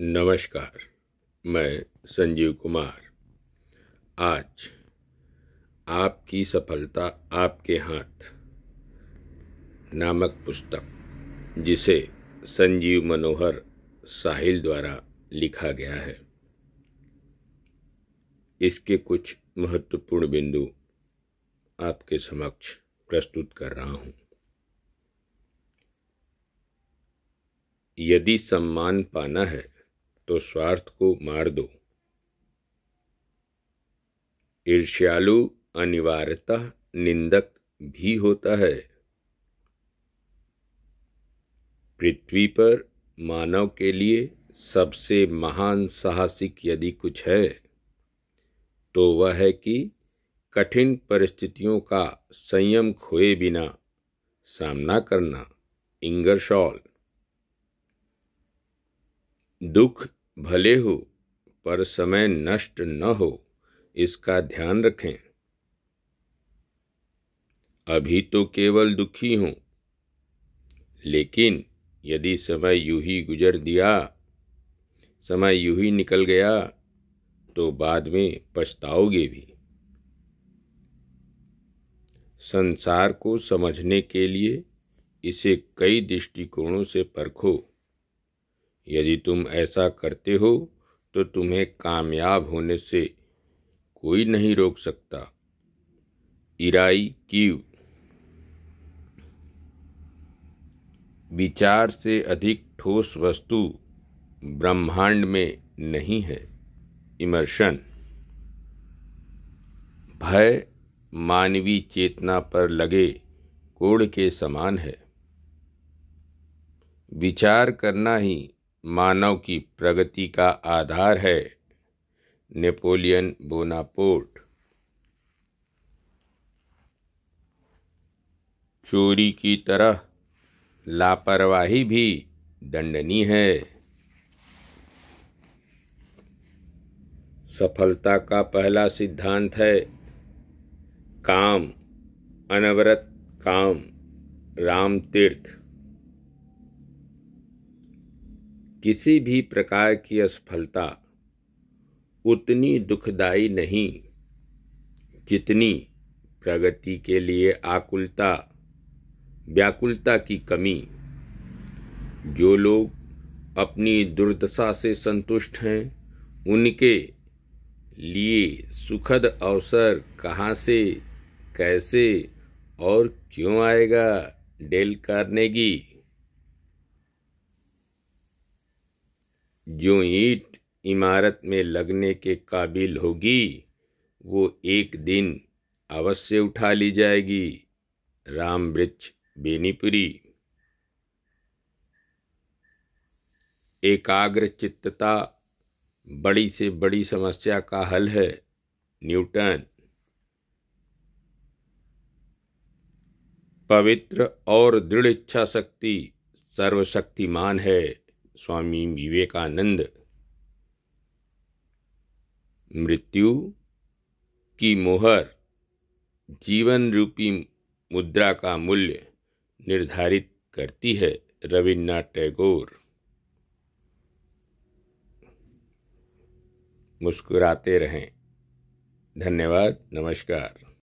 नमस्कार मैं संजीव कुमार आज आपकी सफलता आपके हाथ नामक पुस्तक जिसे संजीव मनोहर साहिल द्वारा लिखा गया है इसके कुछ महत्वपूर्ण बिंदु आपके समक्ष प्रस्तुत कर रहा हूँ यदि सम्मान पाना है तो स्वार्थ को मार दो ईर्ष्यालु अनिवार्यतः निंदक भी होता है पृथ्वी पर मानव के लिए सबसे महान साहसिक यदि कुछ है तो वह है कि कठिन परिस्थितियों का संयम खोए बिना सामना करना इंगरशॉल दुख भले हो पर समय नष्ट न हो इसका ध्यान रखें अभी तो केवल दुखी हूं लेकिन यदि समय यू ही गुजर दिया समय यू ही निकल गया तो बाद में पछताओगे भी संसार को समझने के लिए इसे कई दृष्टिकोणों से परखो यदि तुम ऐसा करते हो तो तुम्हें कामयाब होने से कोई नहीं रोक सकता इराई की विचार से अधिक ठोस वस्तु ब्रह्मांड में नहीं है इमर्शन भय मानवीय चेतना पर लगे कोड़ के समान है विचार करना ही मानव की प्रगति का आधार है नेपोलियन बोनापोर्ट चोरी की तरह लापरवाही भी दंडनीय है सफलता का पहला सिद्धांत है काम अनवरत काम राम तीर्थ किसी भी प्रकार की असफलता उतनी दुखदाई नहीं जितनी प्रगति के लिए आकुलता व्याकुलता की कमी जो लोग अपनी दुर्दशा से संतुष्ट हैं उनके लिए सुखद अवसर कहाँ से कैसे और क्यों आएगा डेल कार्नेगी जो ईंट इमारत में लगने के काबिल होगी वो एक दिन अवश्य उठा ली जाएगी राम वृक्ष बेनीपुरी एकाग्र चित्तता बड़ी से बड़ी समस्या का हल है न्यूटन पवित्र और दृढ़ इच्छा शक्ति सर्वशक्तिमान है स्वामी विवेकानंद मृत्यु की मोहर जीवन रूपी मुद्रा का मूल्य निर्धारित करती है रविन्द्रनाथ टैगोर मुस्कुराते रहें धन्यवाद नमस्कार